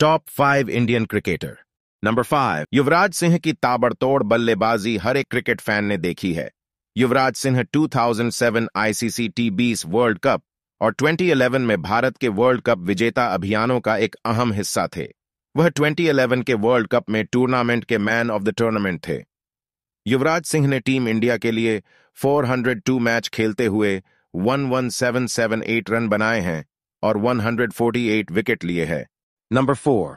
top five Indian cricketer number five Yuvraj Singh की ताबड़तोड़ बल्लेबाजी हर एक क्रिकेट फैन ने देखी है युवराज सिंह 2007 आईसीसी टी बीस वर्ल्ड कप और 2011 में भारत के वर्ल्ड कप विजेता अभियानों का एक अहम हिस्सा थे वह 2011 के वर्ल्ड कप में टूर्नामेंट के मैन ऑफ द टूर्नामेंट थे युवराज सिंह ने टीम इंडिया के लिए 402 मैच खेलते हुए 11778 रन बनाए हैं और 148 विकेट लिए हैं नंबर फोर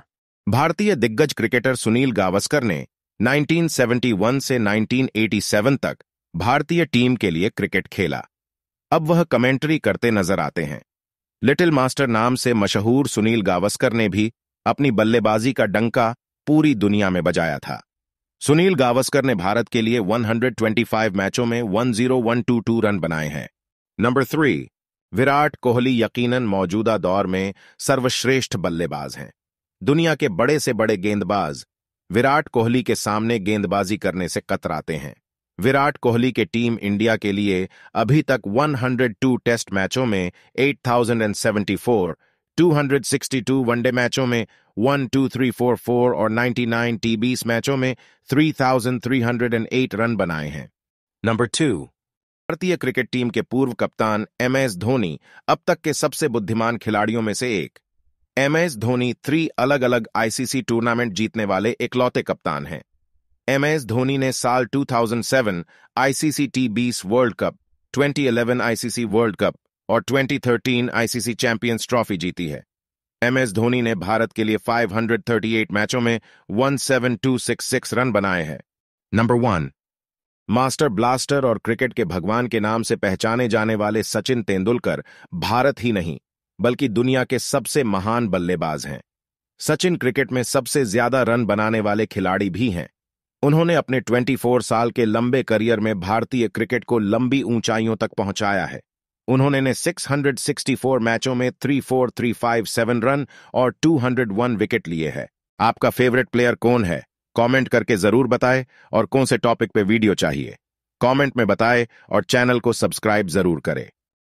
भारतीय दिग्गज क्रिकेटर सुनील गावस्कर ने 1971 से 1987 तक भारतीय टीम के लिए क्रिकेट खेला अब वह कमेंट्री करते नजर आते हैं लिटिल मास्टर नाम से मशहूर सुनील गावस्कर ने भी अपनी बल्लेबाजी का डंका पूरी दुनिया में बजाया था सुनील गावस्कर ने भारत के लिए 125 मैचों में 10122 रन बनाए हैं नंबर थ्री विराट कोहली यकीनन मौजूदा दौर में सर्वश्रेष्ठ बल्लेबाज हैं दुनिया के बड़े से बड़े गेंदबाज विराट कोहली के सामने गेंदबाजी करने से कतराते हैं विराट कोहली के टीम इंडिया के लिए अभी तक 102 टेस्ट मैचों में 8,074, 262 वनडे मैचों में 12344 और 99 टी मैचों में 3,308 रन बनाए हैं नंबर टू भारतीय क्रिकेट टीम के पूर्व कप्तान एम एस धोनी अब तक के सबसे बुद्धिमान खिलाड़ियों में से एक एम एस धोनी थ्री अलग अलग आईसीसी टूर्नामेंट जीतने वाले इकलौते कप्तान हैं एम एस धोनी ने साल 2007 आईसीसी टी बीस world cup 2011 ICC world cup और 2013 आईसीसी चैंपियंस ट्रॉफी जीती है एम एस धोनी ने भारत के लिए 538 मैचों में 17266 रन बनाए हैं नंबर वन मास्टर ब्लास्टर और क्रिकेट के भगवान के नाम से पहचाने जाने वाले सचिन तेंदुलकर भारत ही नहीं बल्कि दुनिया के सबसे महान बल्लेबाज हैं सचिन क्रिकेट में सबसे ज्यादा रन बनाने वाले खिलाड़ी भी हैं उन्होंने अपने 24 साल के लंबे करियर में भारतीय क्रिकेट को लंबी ऊंचाइयों तक पहुंचाया है उन्होंने ने 664 मैचों में 34357 रन और 201 विकेट लिए हैं आपका फेवरेट प्लेयर कौन है कमेंट करके जरूर बताएं और कौन से टॉपिक पे वीडियो चाहिए कमेंट में बताएं और चैनल को सब्सक्राइब जरूर करें